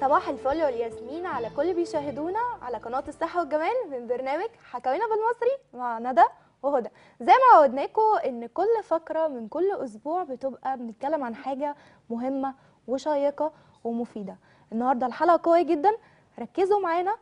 صباح الفل والياسمين على كل بيشاهدونا على قناه الصحه والجمال من برنامج حكاوينا بالمصري مع ندى وهدى زي ما عودناكم ان كل فقره من كل اسبوع بتبقى بنتكلم عن حاجه مهمه وشيقه ومفيده النهارده الحلقه قويه جدا ركزوا معانا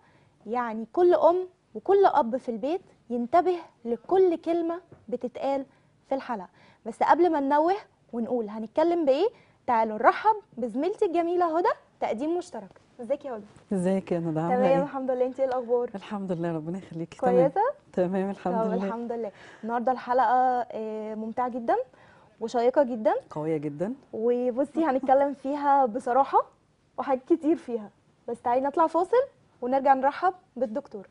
يعني كل ام وكل اب في البيت ينتبه لكل كلمه بتتقال في الحلقه بس قبل ما ننوه ونقول هنتكلم بايه تعالوا نرحب بزميلتي الجميله هدى تقديم مشترك ازيك يا هدى ازيك يا ندى عامله ايه تمام الحمد لله انت ايه الاخبار الحمد لله ربنا يخليكي كويسه تمام الحمد لله الحمد لله النهارده الحلقه آه، ممتعه جدا وشيقه جدا قويه جدا وبصي هنتكلم فيها بصراحه وحاجات كتير فيها بس تعالي نطلع فاصل ونرجع نرحب بالدكتور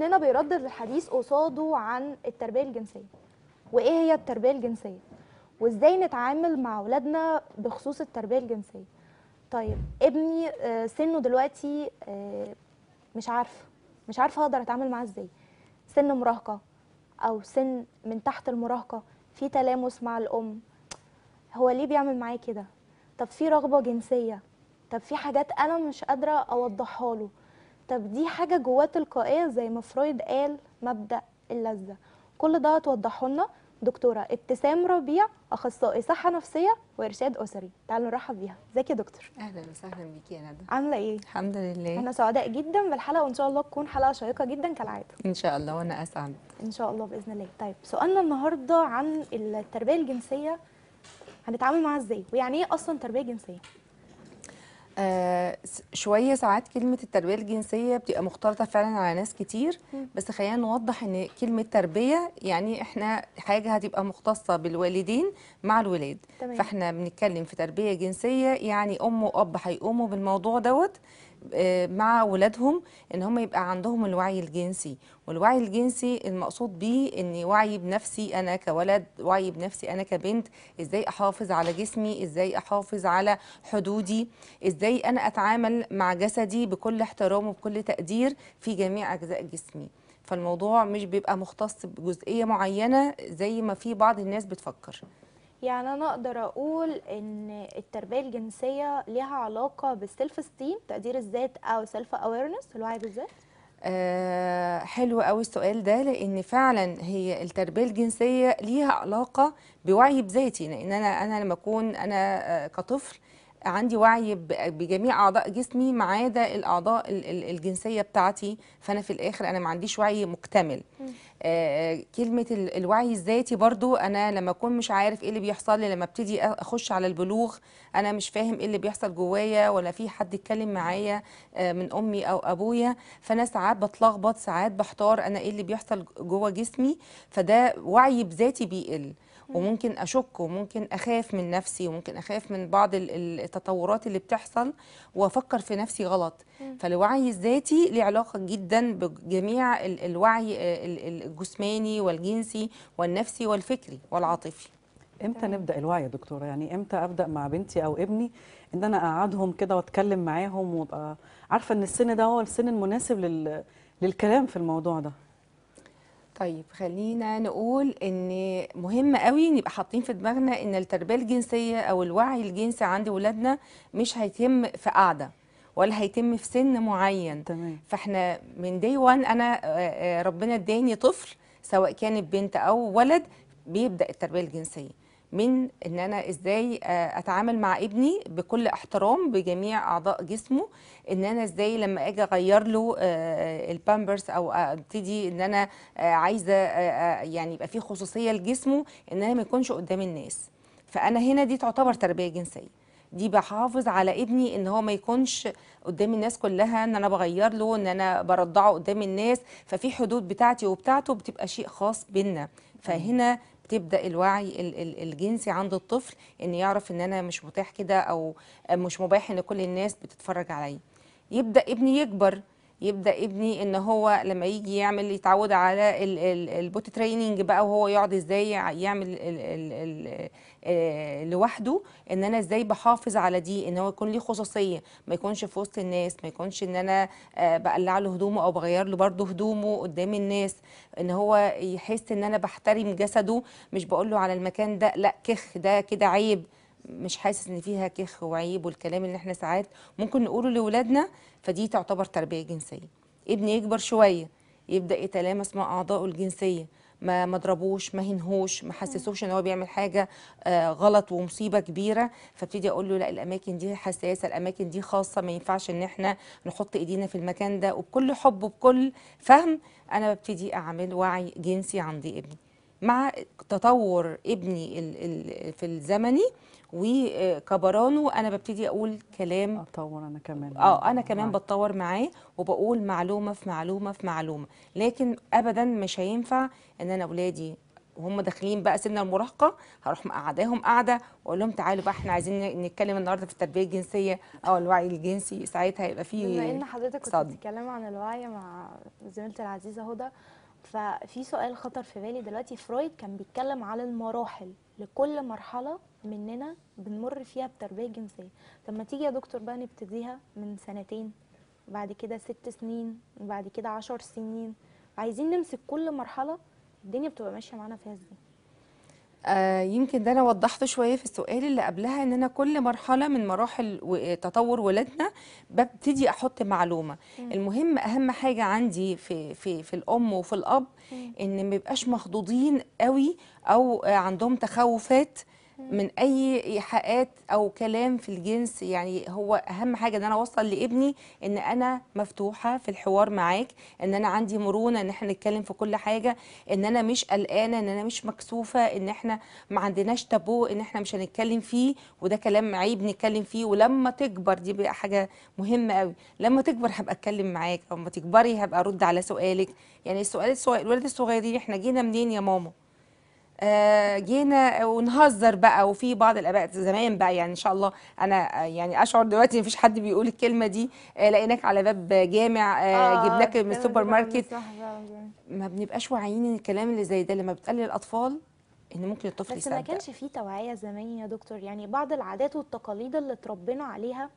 مننا بيردد الحديث قصاده عن التربيه الجنسيه وايه هي التربيه الجنسيه وازاي نتعامل مع اولادنا بخصوص التربيه الجنسيه طيب ابني آه، سنه دلوقتي آه، مش عارفه مش عارفه اقدر اتعامل معاه ازاي سن مراهقه او سن من تحت المراهقه في تلامس مع الام هو ليه بيعمل معايا كده طب في رغبه جنسيه طب في حاجات انا مش قادره اوضحها له طب دي حاجه جواه تلقائيه زي ما فرويد قال مبدا اللذه كل ده هتوضحه لنا دكتوره ابتسام ربيع اخصائي صحه نفسيه وارشاد اسري تعالوا نرحب بيها ازيك يا دكتور اهلا وسهلا بيكي يا ندى عامله ايه الحمد لله انا سعداء جدا بالحلقه وان شاء الله تكون حلقه شيقه جدا كالعاده ان شاء الله وانا اسعد ان شاء الله باذن الله طيب سؤالنا النهارده عن التربيه الجنسيه هنتعامل معاها ازاي ويعني ايه اصلا تربيه جنسيه آه شويه ساعات كلمه التربيه الجنسيه بتبقى مختلطه فعلا على ناس كتير بس خلينا نوضح ان كلمه تربيه يعني احنا حاجه هتبقى مختصه بالوالدين مع الولاد فاحنا بنتكلم في تربيه جنسيه يعني ام واب هيقوموا بالموضوع دوت آه، مع ولادهم ان هم يبقى عندهم الوعي الجنسي والوعي الجنسي المقصود به ان وعي بنفسي انا كولد وعي بنفسي انا كبنت ازاي احافظ على جسمي ازاي احافظ على حدودي ازاي انا اتعامل مع جسدي بكل احترام وبكل تقدير في جميع اجزاء جسمي فالموضوع مش بيبقى مختص بجزئيه معينه زي ما في بعض الناس بتفكر يعني انا اقدر اقول ان التربيه الجنسيه ليها علاقه بالسيلف استيم تقدير الذات او سيلف اويرنس الوعي بالذات آه حلو قوي السؤال ده لان فعلا هي التربيه الجنسيه ليها علاقه بوعي بذاتي لان انا انا لما اكون انا آه، كطفل عندي وعي بجميع اعضاء جسمي ما عدا الاعضاء الجنسيه بتاعتي فانا في الاخر انا ما عنديش وعي مكتمل آه، آه، كلمه الوعي الذاتي برضو انا لما اكون مش عارف ايه اللي بيحصل لي لما ابتدي اخش على البلوغ انا مش فاهم ايه اللي بيحصل جوايا ولا في حد اتكلم معايا آه، من امي او ابويا فانا ساعات بتلخبط ساعات بحتار انا ايه اللي بيحصل جوه جسمي فده وعي بذاتي بيقل وممكن اشك وممكن اخاف من نفسي وممكن اخاف من بعض التطورات اللي بتحصل وافكر في نفسي غلط فالوعي الذاتي له علاقه جدا بجميع الوعي الجسماني والجنسي والنفسي والفكري والعاطفي امتى نبدا الوعي يا دكتوره يعني امتى ابدا مع بنتي او ابني ان انا اقعدهم كده واتكلم معاهم وابقى عارفه ان السن ده هو السن المناسب لل... للكلام في الموضوع ده طيب خلينا نقول ان مهم قوي نبقى حاطين في دماغنا ان التربيه الجنسيه او الوعي الجنسي عند ولادنا مش هيتم في قعده ولا هيتم في سن معين تمام. فاحنا من دي وان انا آه، آه، ربنا اداني طفل سواء كانت بنت او ولد بيبدا التربيه الجنسيه من ان انا ازاي آه، اتعامل مع ابني بكل احترام بجميع اعضاء جسمه ان انا ازاي لما اجي اغير له البامبرز او ابتدي ان انا عايزه يعني يبقى في خصوصيه لجسمه ان انا ما يكونش قدام الناس فانا هنا دي تعتبر تربيه جنسيه دي بحافظ على ابني ان هو ما يكونش قدام الناس كلها ان انا بغير له ان انا برضعه قدام الناس ففي حدود بتاعتي وبتاعته بتبقى شيء خاص بينا فهنا تبدا الوعي الجنسي عند الطفل ان يعرف ان انا مش متاح كده او مش مباح ان كل الناس بتتفرج عليا يبدا ابني يكبر يبدا ابني ان هو لما يجي يعمل يتعود على البوت تريننج بقى وهو يقعد ازاي يعمل لوحده ان انا ازاي بحافظ على دي ان هو يكون ليه خصوصيه ما يكونش في وسط الناس ما يكونش ان انا بقلع له هدومه او بغير له برده هدومه قدام الناس ان هو يحس ان انا بحترم جسده مش بقول له على المكان ده لا كخ ده كده عيب مش حاسس ان فيها كخ وعيب والكلام اللي احنا ساعات ممكن نقوله لاولادنا فدي تعتبر تربيه جنسيه ابني يكبر شويه يبدا يتلامس مع اعضائه الجنسيه ما مضربوش ما هنهوش ما حسسوش ان هو بيعمل حاجه آه غلط ومصيبه كبيره فابتدي اقول له لا الاماكن دي حساسه الاماكن دي خاصه ما ينفعش ان احنا نحط ايدينا في المكان ده وبكل حب وبكل فهم انا ببتدي اعمل وعي جنسي عند ابني مع تطور ابني في الزمني وكبرانه انا ببتدي اقول كلام اتطور آه، انا كمان اه يعني انا كمان بتطور معاه وبقول معلومه في معلومه في معلومه لكن ابدا مش هينفع ان انا اولادي وهم داخلين بقى سن المراهقه هروح مقعداهم قاعده واقول لهم تعالوا بقى احنا عايزين نتكلم النهارده في التربيه الجنسيه او الوعي الجنسي ساعتها هيبقى فيه بما ان حضرتك كنت بتتكلم عن الوعي مع زميلتي العزيزه هدى ففي سؤال خطر في بالي دلوقتي فرويد كان بيتكلم على المراحل لكل مرحله مننا بنمر فيها بتربيه جنسيه طب ما تيجي يا دكتور بقى نبتديها من سنتين بعد كده ست سنين بعد كده عشر سنين عايزين نمسك كل مرحله الدنيا بتبقى ماشيه معانا فيها ازاي آه يمكن ده انا وضحته شويه في السؤال اللي قبلها ان انا كل مرحله من مراحل تطور ولادنا ببتدي احط معلومه مم. المهم اهم حاجه عندي في في في الام وفي الاب مم. ان ما يبقاش مخضوضين قوي او آه، عندهم تخوفات من اي ايحاءات او كلام في الجنس يعني هو اهم حاجه ان انا اوصل لابني ان انا مفتوحه في الحوار معاك ان انا عندي مرونه ان احنا نتكلم في كل حاجه ان انا مش قلقانه ان انا مش مكسوفه ان احنا ما عندناش تابو ان احنا مش هنتكلم فيه وده كلام عيب نتكلم فيه ولما تكبر دي بقى حاجه مهمه قوي لما تكبر هبقى اتكلم معاك لما تكبري هبقى ارد على سؤالك يعني السؤال الولد الصغيرين احنا جينا منين يا ماما آه، جينا ونهزر بقى وفي بعض الاباء زمان بقى يعني ان شاء الله انا يعني اشعر دلوقتي مفيش حد بيقول الكلمه دي آه، لقيناك على باب جامع آه، جبناك من السوبر ماركت ما بنبقاش واعيين ان الكلام اللي زي ده لما بتقلل الاطفال ان ممكن الطفل بس ما كانش في توعيه زمان يا دكتور يعني بعض العادات والتقاليد اللي اتربينا عليها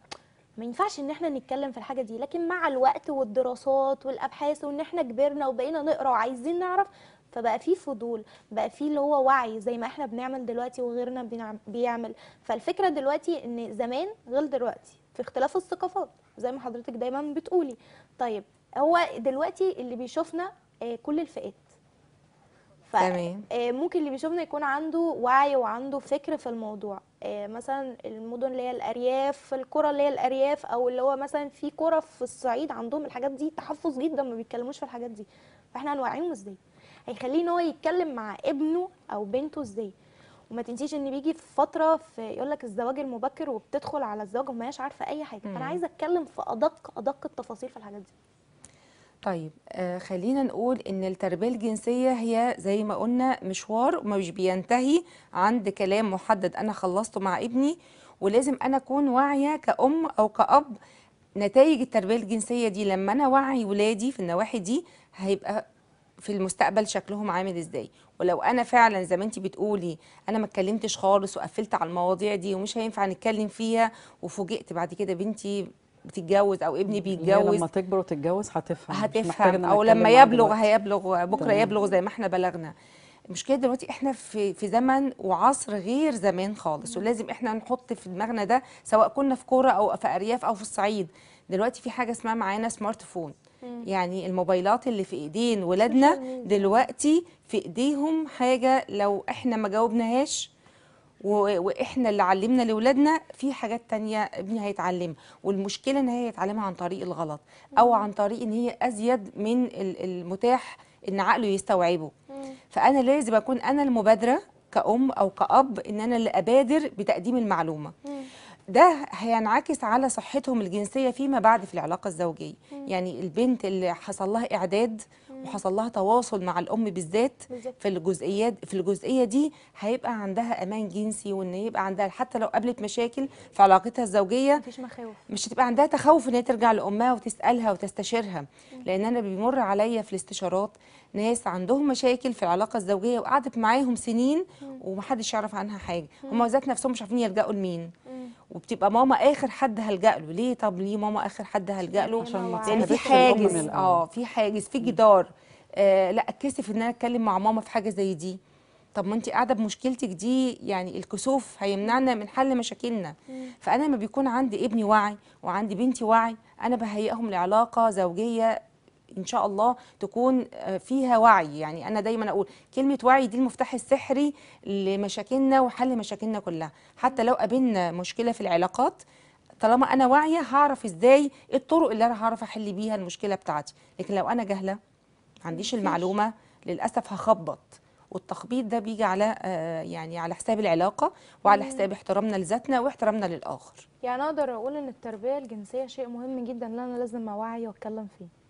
ما ينفعش ان احنا نتكلم في الحاجه دي لكن مع الوقت والدراسات والابحاث وان احنا كبرنا وبقينا نقرا وعايزين نعرف فبقى في فضول بقى في اللي هو وعي زي ما احنا بنعمل دلوقتي وغيرنا بيعمل فالفكره دلوقتي ان زمان غير دلوقتي في اختلاف الثقافات زي ما حضرتك دايما بتقولي طيب هو دلوقتي اللي بيشوفنا آه، كل الفئات تمام آه، ممكن اللي بيشوفنا يكون عنده وعي وعنده فكر في الموضوع آه، مثلا المدن اللي هي الارياف القرى اللي هي الارياف او اللي هو مثلا في قرى في الصعيد عندهم الحاجات دي تحفظ جدا ما بيتكلموش في الحاجات دي فاحنا هنوعيهم ازاي هيخليه ان هو يتكلم مع ابنه او بنته ازاي وما تنسيش ان بيجي في فتره في يقول لك الزواج المبكر وبتدخل على الزواج وما هياش عارفه اي حاجه فانا عايزه اتكلم في ادق ادق التفاصيل في الحاجات دي طيب آه خلينا نقول ان التربيه الجنسيه هي زي ما قلنا مشوار مش بينتهي عند كلام محدد انا خلصته مع ابني ولازم انا اكون واعيه كأم او كأب نتائج التربيه الجنسيه دي لما انا وعي ولادي في النواحي دي هيبقى في المستقبل شكلهم عامل ازاي ولو انا فعلا زي ما انت بتقولي انا ما اتكلمتش خالص وقفلت على المواضيع دي ومش هينفع نتكلم فيها وفوجئت بعد كده بنتي بتتجوز او ابني بيتجوز لما تكبر وتتجوز هتفهم هتفهم او لما يبلغ هيبلغ بكره يبلغ زي ما احنا بلغنا المشكله دلوقتي احنا في في زمن وعصر غير زمان خالص ولازم احنا نحط في دماغنا ده سواء كنا في كوره او في ارياف او في الصعيد دلوقتي في حاجه اسمها معانا سمارت فون يعني الموبايلات اللي في ايدين ولادنا دلوقتي في ايديهم حاجه لو احنا ما جاوبناهاش واحنا اللي علمنا لاولادنا في حاجات تانية ابني هيتعلمها والمشكله ان هي هيتعلمها عن طريق الغلط او عن طريق ان هي ازيد من المتاح ان عقله يستوعبه فانا لازم اكون انا المبادره كأم أو كأب إن أنا اللي أبادر بتقديم المعلومة. ده هينعكس على صحتهم الجنسيه فيما بعد في العلاقه الزوجيه مم. يعني البنت اللي حصل لها اعداد مم. وحصل لها تواصل مع الام بالذات في الجزئيات في الجزئيه دي هيبقى عندها امان جنسي وان يبقى عندها حتى لو قابلت مشاكل في علاقتها الزوجيه مفيش مخاوف مش هتبقى عندها تخوف ان هي ترجع لامها وتسالها وتستشيرها مم. لان انا بيمر عليا في الاستشارات ناس عندهم مشاكل في العلاقه الزوجيه وقعدت معاهم سنين ومحدش يعرف عنها حاجه هم ذات نفسهم مش عارفين يلجأوا لمين وبتبقى ماما اخر حد هلجأ له ليه طب ليه ماما اخر حد هلجأ له عشان يعني في حاجز اه في حاجز في جدار آه لا اتكسف ان انا اتكلم مع ماما في حاجه زي دي طب ما انت قاعده بمشكلتك دي يعني الكسوف هيمنعنا من حل مشاكلنا فانا لما بيكون عندي ابني وعي وعندي بنتي وعي انا بهيئهم لعلاقه زوجيه ان شاء الله تكون آه، فيها وعي يعني انا دايما اقول كلمه وعي دي المفتاح السحري لمشاكلنا وحل مشاكلنا كلها حتى لو قابلنا مشكله في العلاقات طالما انا واعيه هعرف ازاي الطرق اللي انا هعرف احل بيها المشكله بتاعتي لكن لو انا جاهله ما عنديش المعلومه للاسف هخبط والتخبيط ده بيجي على آه، يعني على حساب العلاقه وعلى حساب احترامنا لذاتنا واحترامنا للاخر يعني اقدر اقول ان التربيه الجنسيه شيء مهم جدا لنا انا لازم اوعي واتكلم فيه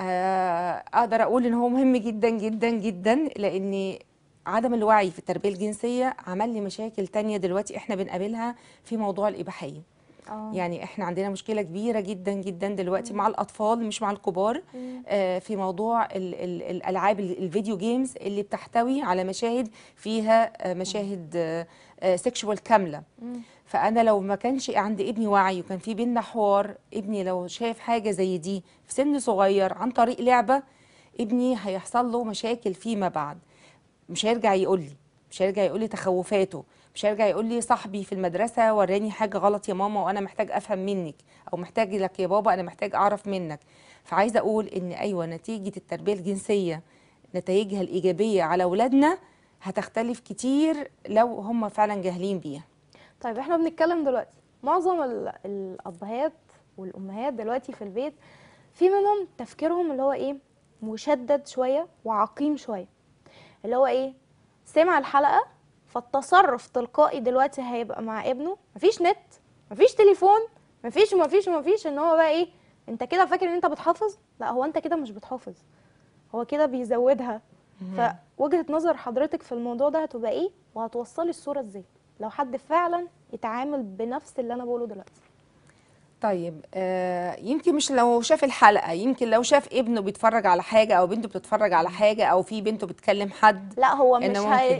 آه، اقدر اقول ان هو مهم جدا جدا جدا لان عدم الوعي في التربيه الجنسيه عمل لي مشاكل تانية دلوقتي احنا بنقابلها في موضوع الاباحيه أوه. يعني احنا عندنا مشكله كبيره جدا جدا دلوقتي مم. مع الاطفال مش مع الكبار آه في موضوع الـ الـ الالعاب الفيديو جيمز اللي بتحتوي على مشاهد فيها آه مشاهد آه سيكشوال آه، كامله مم. فانا لو ما كانش عند ابني وعي وكان في بينا حوار ابني لو شاف حاجه زي دي في سن صغير عن طريق لعبه ابني هيحصل له مشاكل فيما بعد مش هيرجع يقول لي مش هيرجع يقول لي تخوفاته مش هيرجع يقول لي صاحبي في المدرسه وراني حاجه غلط يا ماما وانا محتاج افهم منك او محتاج لك يا بابا انا محتاج اعرف منك فعايزه اقول ان ايوه نتيجه التربيه الجنسيه نتائجها الايجابيه على اولادنا هتختلف كتير لو هم فعلا جاهلين بيها طيب احنا بنتكلم دلوقتي معظم الابهات والامهات دلوقتي في البيت في منهم تفكيرهم اللي هو ايه مشدد شويه وعقيم شويه اللي هو ايه سمع الحلقه فالتصرف تلقائي دلوقتي هيبقى مع ابنه مفيش نت مفيش تليفون مفيش ومفيش ومفيش ان هو بقى ايه انت كده فاكر ان انت بتحافظ لا هو انت كده مش بتحافظ هو كده بيزودها فوجهه نظر حضرتك في الموضوع ده هتبقى ايه وهتوصلي الصوره ازاي لو حد فعلا اتعامل بنفس اللي انا بقوله دلوقتي طيب آه يمكن مش لو شاف الحلقه يمكن لو شاف ابنه بيتفرج على حاجه او بنته بتتفرج على حاجه او في بنته بتكلم حد لا هو مش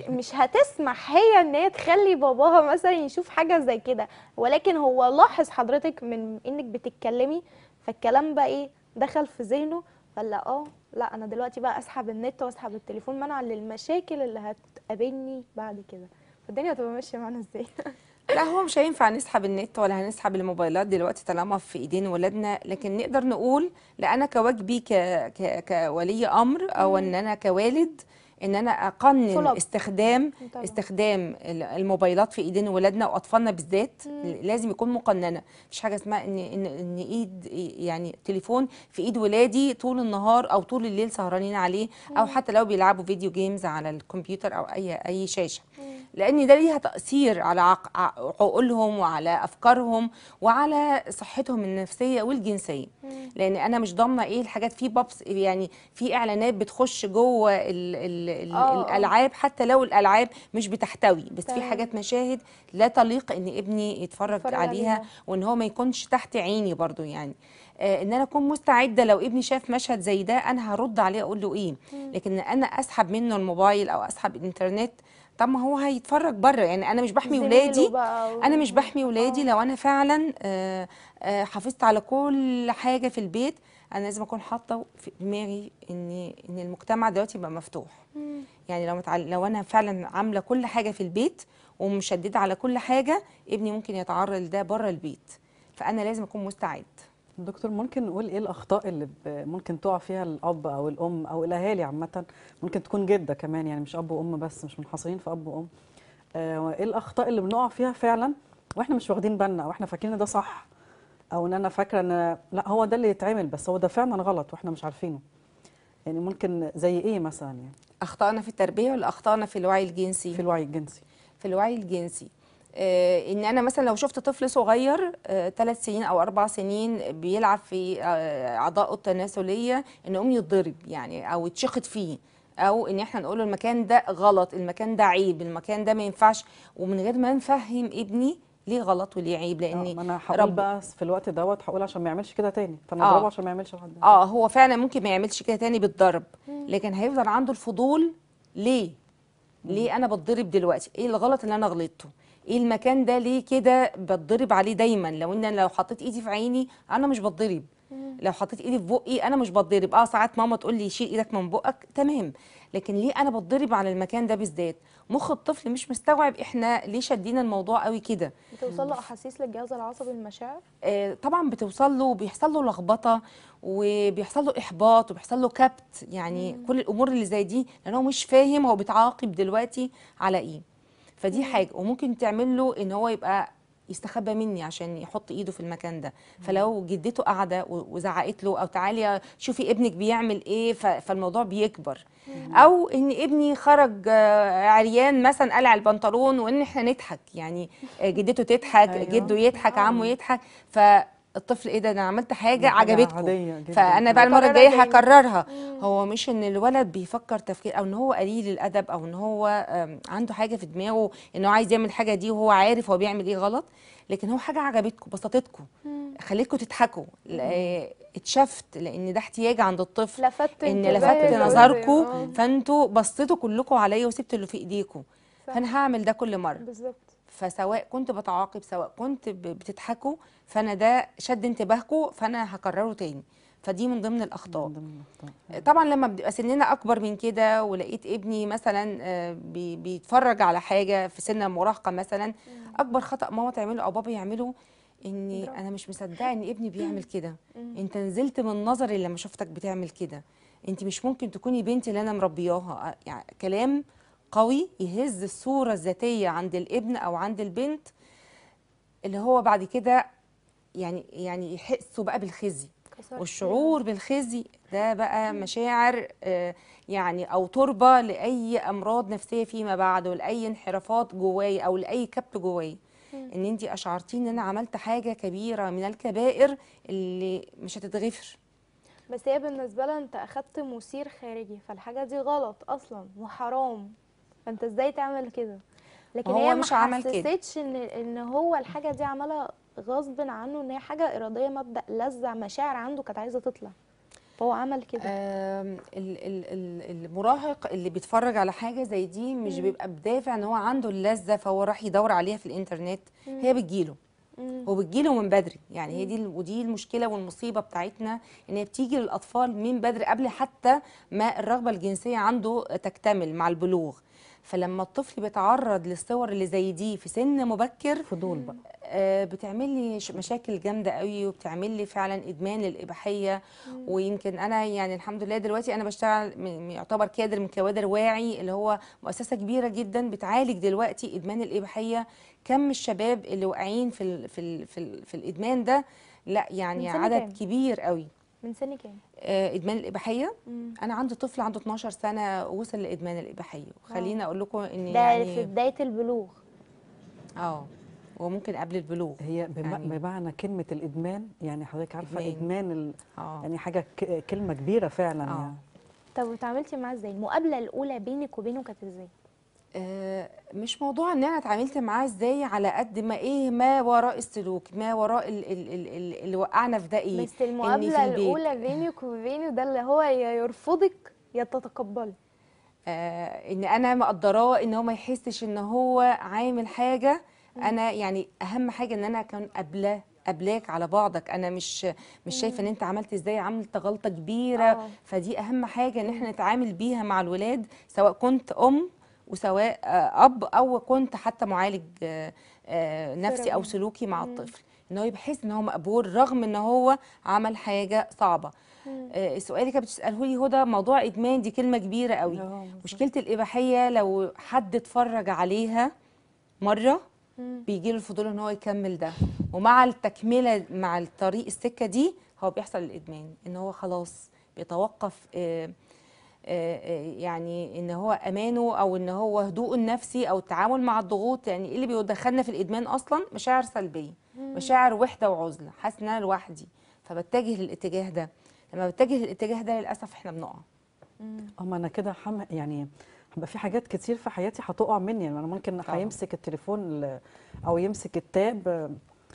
مش هتسمح هي ان هي تخلي باباها مثلا يشوف حاجه زي كده ولكن هو لاحظ حضرتك من انك بتتكلمي فالكلام بقى ايه دخل في ذهنه فلا اه لا انا دلوقتي بقى اسحب النت واسحب التليفون منعا للمشاكل اللي هتقابلني بعد كده الدنيا هتبقى ماشيه معانا ازاي لا هو مش هينفع نسحب النت ولا هنسحب الموبايلات دلوقتي طالما في ايدين ولادنا لكن نقدر نقول لا انا كواجبي ك... ك... كولي امر او ان انا كوالد ان انا اقنن طلب. استخدام طبعا. استخدام الموبايلات في ايدين ولادنا واطفالنا بالذات لازم يكون مقننه مفيش حاجه اسمها ان ان ان ايد يعني تليفون في ايد ولادي طول النهار او طول الليل سهرانين عليه او حتى لو بيلعبوا فيديو جيمز على الكمبيوتر او اي اي شاشه مم. لان ده ليها تاثير على عقولهم وعلى افكارهم وعلى صحتهم النفسيه والجنسيه لان انا مش ضامنه ايه الحاجات في بابس يعني في اعلانات بتخش جوه الـ الـ الـ آه، آه. الالعاب حتى لو الالعاب مش بتحتوي بس طيب. في حاجات مشاهد لا تليق ان ابني يتفرج عليها, عليها وان هو ما يكونش تحت عيني برضو يعني آه، ان انا اكون مستعده لو ابني شاف مشهد زي ده انا هرد عليه اقول له ايه لكن انا اسحب منه الموبايل او اسحب الانترنت طب ما هو هيتفرج بره يعني انا مش بحمي ولادي و... انا مش بحمي ولادي آه. لو انا فعلا آه، آه، حافظت على كل حاجه في البيت انا لازم اكون حاطه في دماغي ان ان المجتمع دلوقتي يبقى مفتوح مم. يعني لو متعل... لو انا فعلا عامله كل حاجه في البيت ومشدده على كل حاجه ابني ممكن يتعرض لده بره البيت فانا لازم اكون مستعد دكتور ممكن نقول ايه الاخطاء اللي ممكن تقع فيها الاب او الام او الاهالي عامه ممكن تكون جده كمان يعني مش اب وام بس مش منحصرين في اب وام آه، ايه الاخطاء اللي بنقع فيها فعلا واحنا مش واخدين بالنا او احنا فاكرين ده صح او ان انا فاكره ان لا هو ده اللي يتعمل بس هو ده فعلا غلط واحنا مش عارفينه يعني ممكن زي ايه مثلا يعني اخطائنا في التربيه ولا اخطائنا في الوعي الجنسي في الوعي الجنسي في الوعي الجنسي آه، ان انا مثلا لو شفت طفل صغير ثلاث آه، سنين او اربع سنين بيلعب في آه، اعضائه التناسليه ان امي تضرب يعني او تشخط فيه او ان احنا نقول له المكان ده غلط المكان ده عيب المكان ده ما ينفعش ومن غير ما نفهم ابني ليه غلط وليه عيب لان ما انا رب... بقى في الوقت دوت هقول عشان ما يعملش كده تاني فنضربه عشان ما يعملش حاجة. اه هو فعلا ممكن ما يعملش كده تاني بالضرب لكن هيفضل عنده الفضول ليه ليه انا بتضرب دلوقتي ايه الغلط اللي انا غلطته ايه المكان ده ليه كده بتضرب عليه دايما لو ان انا لو حطيت ايدي في عيني انا مش بتضرب لو حطيت ايدي في بقي انا مش بتضرب اه ساعات ماما تقول لي شيل ايدك من بقك تمام لكن ليه انا بتضرب على المكان ده بالذات مخ الطفل مش مستوعب احنا ليه شدينا الموضوع قوي كده بتوصل له احاسيس للجهاز العصبي المشاعر آه طبعا بتوصل له بيحصل له لخبطه وبيحصل له احباط وبيحصل له كبت يعني مم. كل الامور اللي زي دي لان هو مش فاهم هو بيتعاقب دلوقتي على ايه فدي حاجه وممكن تعمل له ان هو يبقى يستخبى مني عشان يحط ايده في المكان ده فلو جدته قاعده وزعقت له او تعالي شوفي ابنك بيعمل ايه فالموضوع بيكبر او ان ابني خرج آه، عريان مثلا قلع البنطلون وان احنا نضحك يعني آه، جدته تضحك أيوه. جده يضحك عمه آه. يضحك ف الطفل ايه ده انا عملت حاجه عجبتكم فانا بقى المره الجايه هكررها هو مش ان الولد بيفكر تفكير او ان هو قليل الادب او ان هو عنده حاجه في دماغه ان هو عايز يعمل الحاجه دي وهو عارف هو بيعمل ايه غلط لكن هو حاجه عجبتكم بسطتكم خليتكم تضحكوا آه، اتشفت لان ده احتياج عند الطفل لفت ان لفت نظركم آه. فانتوا بصيتوا كلكم عليا وسبت اللي في ايديكم فانا هعمل ده كل مره بالظبط فسواء كنت بتعاقب سواء كنت بتضحكوا فانا ده شد انتباهكم فانا هكرره تاني فدي من ضمن الاخطاء من ضمن الأخطاء. آه، طبعا لما بيبقى سننا اكبر من كده ولقيت ابني مثلا آه، بيتفرج على حاجه في سن المراهقه مثلا اكبر خطا ماما تعمله او بابا يعمله ان انا مش مصدقه ان ابني بيعمل كده انت نزلت من نظري لما شفتك بتعمل كده انت مش ممكن تكوني بنتي اللي انا مربياها آه، يعني كلام قوي يهز الصوره الذاتيه عند الابن او عند البنت اللي هو بعد كده يعني يعني يحسوا بقى بالخزي والشعور بالخزي ده بقى مشاعر آه، يعني او تربه لاي امراض نفسيه فيما بعد ولاي انحرافات جواي او لاي كبت جواي ان انت اشعرتي ان انا عملت حاجه كبيره من الكبائر اللي مش هتتغفر بس هي بالنسبه لها انت اخذت مثير خارجي فالحاجه دي غلط اصلا وحرام فانت ازاي تعمل كده لكن هي مش عمل كده ان ان هو الحاجه دي عملها غصب عنه ان هي حاجه اراديه مبدا لزع مشاعر عنده كانت عايزه تطلع فهو عمل كده المراهق اللي بيتفرج على حاجه زي دي مش مم. بيبقى بدافع ان هو عنده اللذه فهو راح يدور عليها في الانترنت مم. هي بتجيله هو بتجيله من بدري يعني هي دي ودي المشكله والمصيبه بتاعتنا ان هي بتيجي للاطفال من بدري قبل حتى ما الرغبه الجنسيه عنده تكتمل مع البلوغ فلما الطفل بيتعرض للصور اللي زي دي في سن مبكر فضول بقى آه، بتعمل لي مشاكل جامده قوي وبتعمل لي فعلا ادمان للاباحيه ويمكن انا يعني الحمد لله دلوقتي انا بشتغل يعتبر كادر من كوادر واعي اللي هو مؤسسه كبيره جدا بتعالج دلوقتي ادمان الاباحيه كم الشباب اللي واقعين في ال في في, في الادمان ده لا يعني عدد كبير قوي من سن كام؟ آه ادمان الاباحيه مم. انا عندي طفل عنده 12 سنه وصل لادمان الاباحيه وخليني اقول لكم ان ده يعني في بدايه البلوغ اه وممكن قبل البلوغ هي يعني بمعنى كلمه الادمان يعني حضرتك عارفه ادمان, إدمان ال... آه. يعني حاجه ك... كلمه كبيره فعلا آه. يعني. طب وتعاملتي معاه ازاي؟ المقابله الاولى بينك وبينه كانت ازاي؟ آه، مش موضوع ان انا اتعاملت معاه ازاي على قد ما ايه ما وراء السلوك ما وراء اللي وقعنا في ده ايه بس المقابله الاولى بينك وبينه ده اللي هو يا يرفضك يا تتقبلي آه ان انا مقدراه ان هو ما يحسش ان هو عامل حاجه انا يعني اهم حاجه ان انا اكون قبله قبلاك على بعضك انا مش مش شايفه ان انت عملت ازاي عملت غلطه كبيره أوه. فدي اهم حاجه ان احنا نتعامل بيها مع الولاد سواء كنت ام وسواء آه، اب او كنت حتى معالج آه، آه، نفسي او سلوكي مع الطفل ان هو يحس ان هو مقبول رغم ان هو عمل حاجه صعبه السؤال اللي كانت بتساله لي هدى موضوع ادمان دي كلمه كبيره قوي مشكله الاباحيه لو حد اتفرج عليها مره بيجي له الفضول ان هو يكمل ده ومع التكمله مع الطريق السكه دي هو بيحصل الادمان ان هو خلاص بيتوقف آه، آه، يعني ان هو امانه او ان هو هدوءه النفسي او التعامل مع الضغوط يعني ايه اللي بيدخلنا في الادمان اصلا مشاعر سلبيه مشاعر وحده وعزله حاسس ان انا لوحدي فبتجه للاتجاه ده لما بتجه للاتجاه ده للاسف احنا بنقع اما انا كده حم... يعني هبقى في حاجات كتير في حياتي هتقع مني يعني انا ممكن هيمسك التليفون او يمسك التاب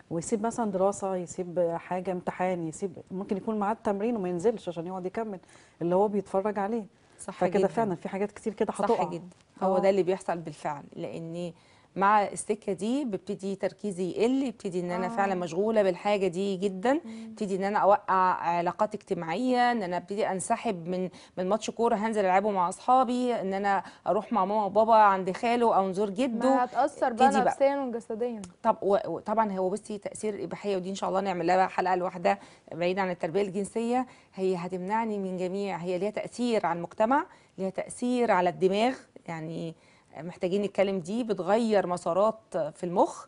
ويسيب مثلا دراسه يسيب حاجه امتحان يسيب ممكن يكون معاه التمرين وما ينزلش عشان يقعد يكمل اللي هو بيتفرج عليه صح فكده فعلا في حاجات كتير كده هتقع صح جدا هو ده اه. اللي بيحصل بالفعل لان مع السكه دي ببتدي تركيزي يقل يبتدي ان انا آه. فعلا مشغوله بالحاجه دي جدا ابتدي ان انا اوقع علاقات اجتماعيه ان انا ابتدي انسحب من من ماتش كوره هنزل العبه مع اصحابي ان انا اروح مع ماما وبابا عند خاله او نزور جده ما هتاثر بقى نفسيا وجسديا طب وطبعا هو بصي تاثير الاباحيه ودي ان شاء الله نعمل لها حلقه لوحدها بعيد عن التربيه الجنسيه هي هتمنعني من جميع هي ليها تاثير على المجتمع ليها تاثير على الدماغ يعني محتاجين نتكلم دي بتغير مسارات في المخ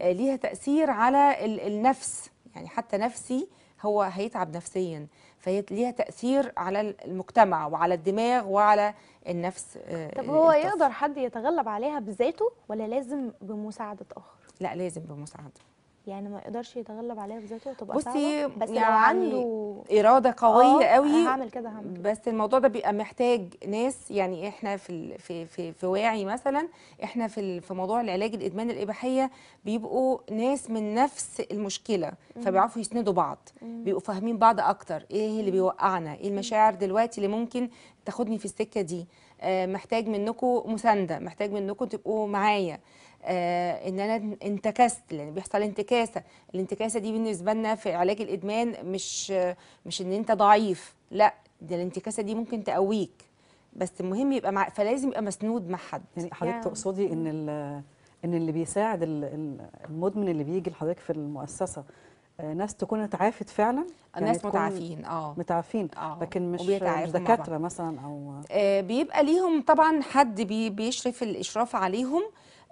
آه، ليها تاثير على النفس يعني حتى نفسي هو هيتعب نفسيا فهي ليها تاثير على المجتمع وعلى الدماغ وعلى النفس آه، طب هو يقدر حد يتغلب عليها بذاته ولا لازم بمساعده اخر لا لازم بمساعده يعني ما يقدرش يتغلب عليها بذاته وتبقى بصي صعبه بس يعني لو عنده اراده قويه آه قوي هعمل كده هعمل كده. بس الموضوع ده بيبقى محتاج ناس يعني احنا في في في, في واعي مثلا احنا في في موضوع العلاج الادمان الاباحيه بيبقوا ناس من نفس المشكله فبيعرفوا يسندوا بعض بيبقوا فاهمين بعض اكتر ايه اللي بيوقعنا ايه المشاعر دلوقتي اللي ممكن تاخدني في السكه دي آه، محتاج منكم مسانده محتاج منكم تبقوا معايا آه، ان انا انتكست لان بيحصل انتكاسه الانتكاسه دي بالنسبه لنا في علاج الادمان مش مش ان انت ضعيف لا ده الانتكاسه دي ممكن تقويك بس المهم يبقى مع فلازم يبقى مسنود مع حد يعني, يعني حضرتك تقصدي ان ان اللي بيساعد المدمن اللي بيجي لحضرتك في المؤسسه ناس تكون اتعافت فعلا يعني ناس متعافين اه متعافين أوه. لكن مش, مش دكاتره مثلا او آه بيبقى ليهم طبعا حد بي بيشرف الاشراف عليهم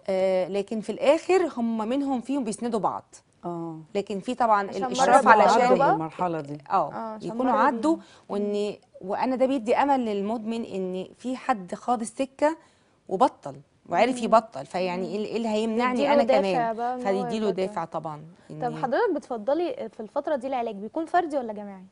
آه لكن في الاخر هم منهم فيهم بيسندوا بعض اه لكن في طبعا الاشراف علشان المرحله دي اه, آه، يكونوا عدوا وان وانا ده بيدي امل للمدمن ان في حد خاض السكه وبطل وعرف يبطل فيعني إيه, ايه اللي هيمنعني انا كمان فدي له دافع طبعا طب حضرتك بتفضلي في الفتره دي العلاج بيكون فردي ولا جماعي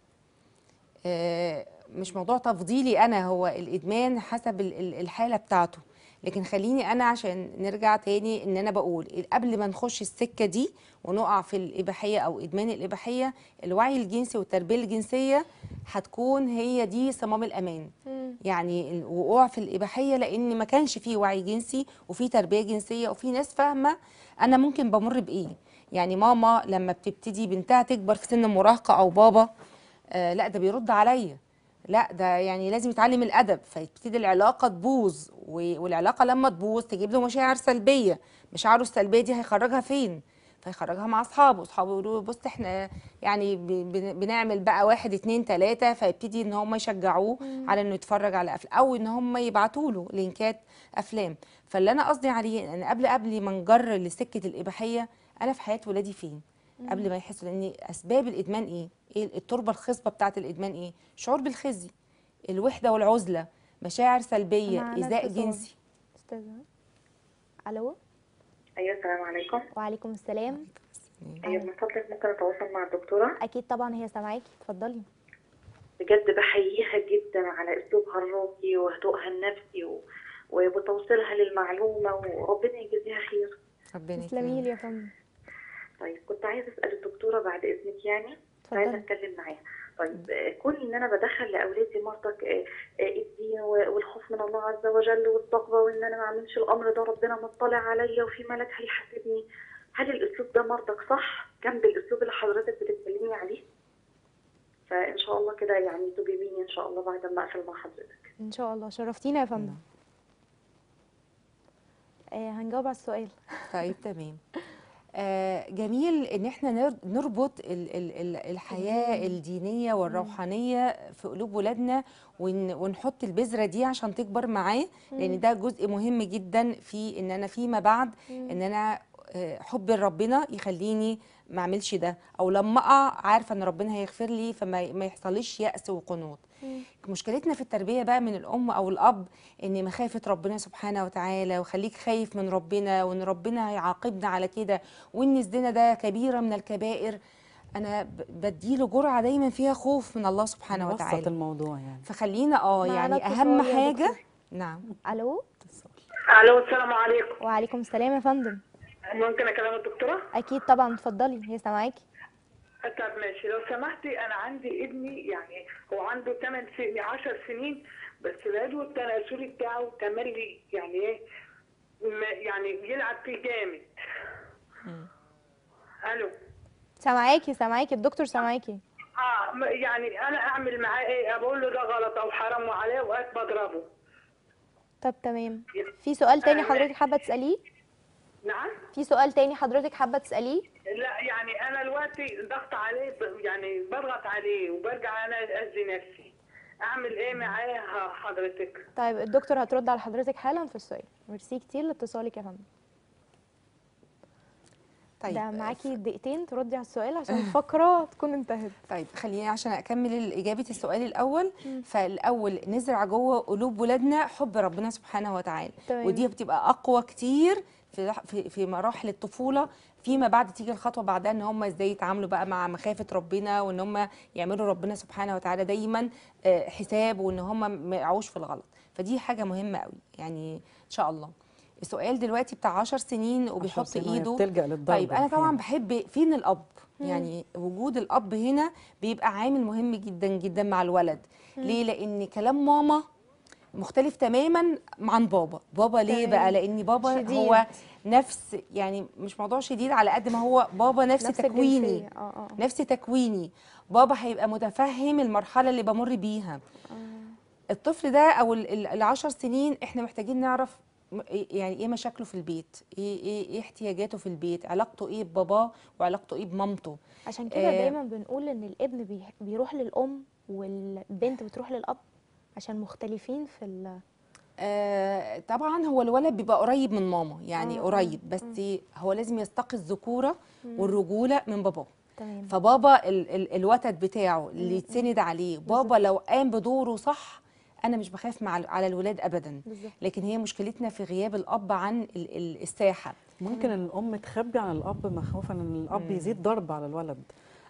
آه، مش موضوع تفضيلي انا هو الادمان حسب الحاله بتاعته لكن خليني انا عشان نرجع تاني ان انا بقول قبل ما نخش السكه دي ونقع في الاباحيه او ادمان الاباحيه الوعي الجنسي والتربيه الجنسيه هتكون هي دي صمام الامان م. يعني الوقوع في الإباحية لأن ما كانش فيه وعي جنسي وفي تربية جنسية وفي ناس فاهمة أنا ممكن بمر بإيه يعني ماما لما بتبتدي بنتها تكبر في سن المراهقة أو بابا آه لا ده بيرد عليا لا ده يعني لازم يتعلم الادب فيبتدي العلاقه تبوظ والعلاقه لما تبوظ تجيب له مشاعر سلبيه مشاعره السلبيه دي هيخرجها فين فيخرجها مع اصحابه اصحابه يقولوا بص احنا يعني بنعمل بقى واحد اثنين ثلاثه فيبتدي ان هم يشجعوه على انه يتفرج على افلام او ان هم يبعتوا له لينكات افلام فاللي انا قصدي عليه ان قبل قبل ما نجر لسكه الاباحيه انا في حياه ولادي فين قبل ما يحسوا لان اسباب الادمان ايه ايه التربه الخصبه بتاعه الادمان ايه شعور بالخزي الوحده والعزله مشاعر سلبيه ايذاء جنسي استاذه الو ايوه السلام عليكم وعليكم السلام ايوه من فضلك ممكن اتواصل مع الدكتوره اكيد طبعا هي سامعاكي اتفضلي بجد بحييها جدا على اسلوبها الراقي وهدوءها النفسي و... وتوصيلها للمعلومه وربنا يجزيها خير ربنا يسلمي يا فندم طيب كنت عايزه اسال الدكتوره بعد اذنك يعني عايزه اتكلم معاها طيب كون ان انا بدخل لاولادي مرضك آه، آه، الدين والخوف من الله عز وجل والتقوى وان انا ما اعملش الامر ده ربنا مطلع عليا وفي ملك هيحاسبني هل الاسلوب ده مرضك صح جنب الاسلوب اللي حضرتك بتتكلمي عليه؟ فان شاء الله كده يعني تجيبيني ان شاء الله بعد ما اقفل مع حضرتك. ان شاء الله شرفتينا يا فندم. نعم. آه هنجاوب على السؤال. طيب تمام. آه، جميل ان احنا نربط الحياه الدينيه والروحانيه في قلوب ولادنا ونحط البذره دي عشان تكبر معاه لان ده جزء مهم جدا في ان انا فيما بعد ان انا حب لربنا يخليني ما اعملش ده او لما اقع عارفه ان ربنا هيغفر لي فما ما يحصلش ياس وقنوط مشكلتنا في التربيه بقى من الام او الاب ان مخافه ربنا سبحانه وتعالى وخليك خايف من ربنا وان ربنا هيعاقبنا على كده وان الزنا ده كبيره من الكبائر انا بديله جرعه دايما فيها خوف من الله سبحانه وتعالى بسط الموضوع يعني فخلينا اه يعني اهم حاجه نعم الو الو السلام عليكم وعليكم السلام يا فندم ممكن اكلم الدكتوره اكيد طبعا اتفضلي هي سامعاكي طب ماشي لو سمحتي انا عندي ابني يعني هو عنده 8 سنين 10 سنين بس العضو التناسلي بتاعه تملي يعني ايه يعني يلعب فيه جامد الو سامعاكي سامعاكي الدكتور سامعاكي اه يعني انا اعمل معاه ايه بقول له ده غلط او حرام عليه وقت بضربه طب تمام في سؤال تاني آه، حضرتك حابه تساليه نعم في سؤال تاني حضرتك حابه تساليه لا يعني انا دلوقتي ضغط عليه يعني بضغط عليه وبرجع انا اذي نفسي اعمل ايه معاها حضرتك طيب الدكتور هترد على حضرتك حالا في السؤال ميرسي كتير لاتصالك يا فندم طيب ده آه، معاكي دقيقتين تردي على السؤال عشان الفقره تكون انتهت طيب خليني عشان اكمل اجابه السؤال الاول فالاول نزرع جوه قلوب ولادنا حب ربنا سبحانه وتعالى طيب. ودي بتبقى اقوى كتير في في مراحل الطفوله فيما بعد تيجي الخطوه بعدها ان هم ازاي يتعاملوا بقى مع مخافه ربنا وان هم يعملوا ربنا سبحانه وتعالى دايما آه، حساب وان هم ما يقعوش في الغلط فدي حاجه مهمه قوي يعني ان شاء الله السؤال دلوقتي بتاع 10 سنين وبيحط سنين ايده بتلجأ للضرب طيب انا طبعا بحب فين الاب يعني وجود الاب هنا بيبقى عامل مهم جدا جدا مع الولد ليه لان كلام ماما مختلف تماما عن بابا بابا ليه بقى لان بابا شديد. هو نفس يعني مش موضوع شديد على قد ما هو بابا نفس, نفس تكويني آه آه. نفس تكويني بابا هيبقى متفهم المرحله اللي بمر بيها آه. الطفل ده او العشر سنين احنا محتاجين نعرف إيه، يعني ايه مشاكله في البيت ايه ايه, إيه احتياجاته في البيت علاقته ايه بباباه وعلاقته ايه بمامته عشان كده آه دايما بنقول ان الابن بيروح للام والبنت بتروح للاب عشان مختلفين في ال آه طبعا هو الولد بيبقى قريب من ماما يعني آه. قريب آه، بس آه. هو لازم يستقي الذكوره والرجوله من باباه تمام. فبابا ال ال الوتد بتاعه اللي يتسند عليه بابا لو قام بدوره صح انا مش بخاف مع على الولاد ابدا بالزبط. لكن هي مشكلتنا في غياب الاب عن ال ال الساحه ممكن مم. الام تخبي عن الاب مخوفا ان الاب مم. يزيد ضرب على الولد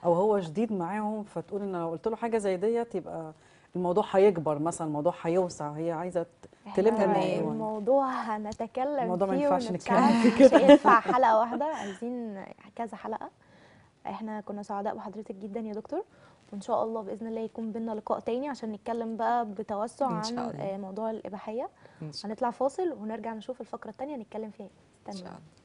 او هو شديد معاهم فتقول ان لو قلت له حاجه زي ديت يبقى الموضوع هيكبر مثلا الموضوع هيوسع هي عايزه تلمنا الموضوع هنتكلم الموضوع فيه ما ينفعش نتكلم فيه كده مش هينفع حلقه واحده عايزين كذا حلقه احنا كنا سعداء بحضرتك جدا يا دكتور وان شاء الله باذن الله يكون بينا لقاء تاني عشان نتكلم بقى بتوسع عن موضوع الاباحيه هنطلع فاصل ونرجع نشوف الفقره الثانيه نتكلم فيها ايه